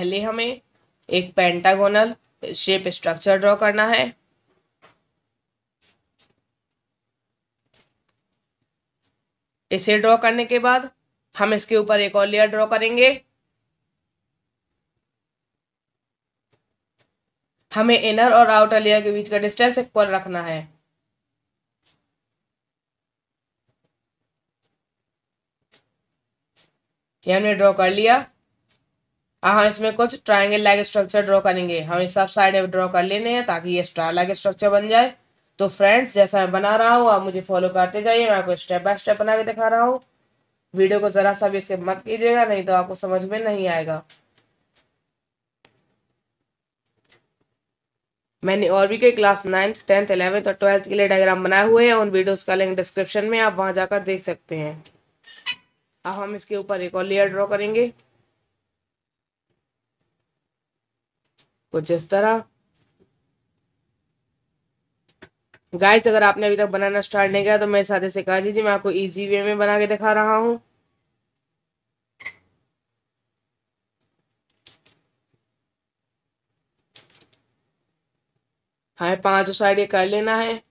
पहले हमें एक पेंटागोनल शेप स्ट्रक्चर ड्रॉ करना है इसे ड्रॉ करने के बाद हम इसके ऊपर एक और लेयर ड्रॉ करेंगे हमें इनर और आउटर लेयर के बीच का डिस्टेंस इक्वल रखना है ये हमने ड्रॉ कर लिया हाँ, हाँ इसमें कुछ ट्राइंगल लाइक स्ट्रक्चर ड्रॉ करेंगे हमें सब साइड ड्रॉ कर लेने हैं ताकि ये स्टार लाइक स्ट्रक्चर बन जाए तो फ्रेंड्स जैसा मैं बना रहा हूँ आप मुझे फॉलो करते जाइए मैं आपको स्टेप बाय स्टेप बना के दिखा रहा हूँ वीडियो को ज़रा सा भी इसके मत कीजिएगा नहीं तो आपको समझ में नहीं आएगा मैंने और भी कई क्लास नाइन्थ टेंथ इलेवेंथ और ट्वेल्थ के लिए डायग्राम बनाए हुए हैं उन वीडियोस का लिंक डिस्क्रिप्शन में आप वहां जाकर देख सकते हैं अब हम इसके ऊपर एक और लेयर ड्रॉ करेंगे कुछ तो इस तरह गाइस अगर आपने अभी तक बनाना स्टार्ट नहीं किया तो मेरे साथ सिखा दीजिए मैं आपको इजी वे में बना के दिखा रहा हूं हाँ, पांचों साइड ये कर लेना है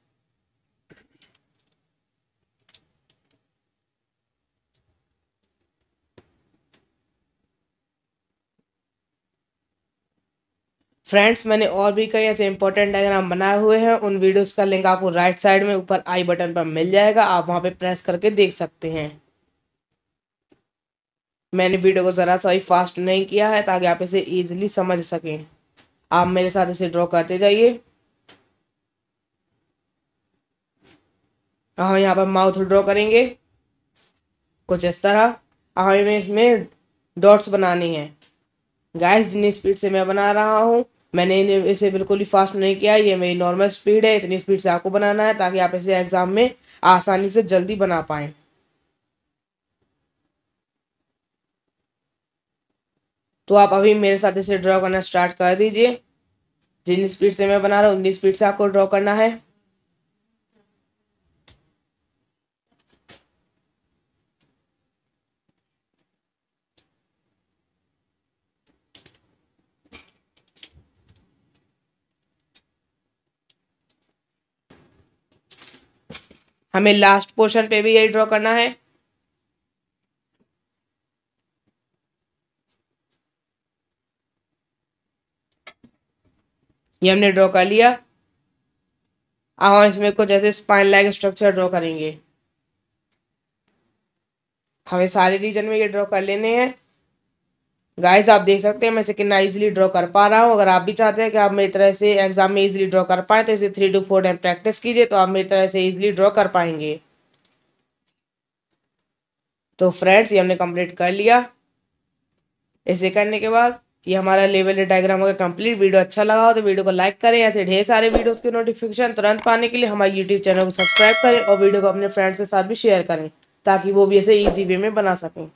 फ्रेंड्स मैंने और भी कई ऐसे इंपॉर्टेंट डायग्राम बनाए हुए हैं उन वीडियोस का लिंक आपको राइट साइड में ऊपर आई बटन पर मिल जाएगा आप वहां पे प्रेस करके देख सकते हैं मैंने वीडियो को ज़रा सा भी फास्ट नहीं किया है ताकि आप इसे ईजिली समझ सकें आप मेरे साथ इसे ड्रॉ करते जाइए हाँ यहाँ पर माउथ ड्रॉ करेंगे कुछ इस तरह हमें इसमें डॉट्स बनाने हैं गैस जितनी स्पीड से मैं बना रहा हूँ मैंने इसे बिल्कुल भी फास्ट नहीं किया ये मेरी नॉर्मल स्पीड है इतनी स्पीड से आपको बनाना है ताकि आप इसे एग्ज़ाम में आसानी से जल्दी बना पाए तो आप अभी मेरे साथ इसे ड्रॉ करना स्टार्ट कर दीजिए जिन स्पीड से मैं बना रहा हूँ उतनी स्पीड से आपको ड्रॉ करना है हमें लास्ट पोर्शन पे भी यही ड्रॉ करना है ये हमने ड्रॉ कर लिया अब हम इसमें कुछ ऐसे स्पाइन लाइक स्ट्रक्चर ड्रॉ करेंगे हमें सारे रीजन में ये ड्रॉ कर लेने हैं गाइस आप देख सकते हैं मैं इसे कितना इजीली ड्रॉ कर पा रहा हूँ अगर आप भी चाहते हैं कि आप मेरी तरह से एग्जाम में इजीली ड्रॉ कर पाएँ तो इसे three to four time practice कीजिए तो आप मेरी तरह से इजीली ड्रॉ कर पाएंगे तो फ्रेंड्स ये हमने कंप्लीट कर लिया ऐसे करने के बाद ये हमारा लेवल डायग्राम होगा कंप्लीट वीडियो अच्छा लगा हो तो वीडियो को लाइक करें ऐसे ढेर सारे वीडियोज के नोटिफिकेशन तुरंत पाने के लिए हमारे यूट्यूब चैनल को सब्सक्राइब करें और वीडियो को अपने फ्रेंड्स के साथ भी शेयर करें ताकि वो भी ऐसे ईजी वे में बना सकें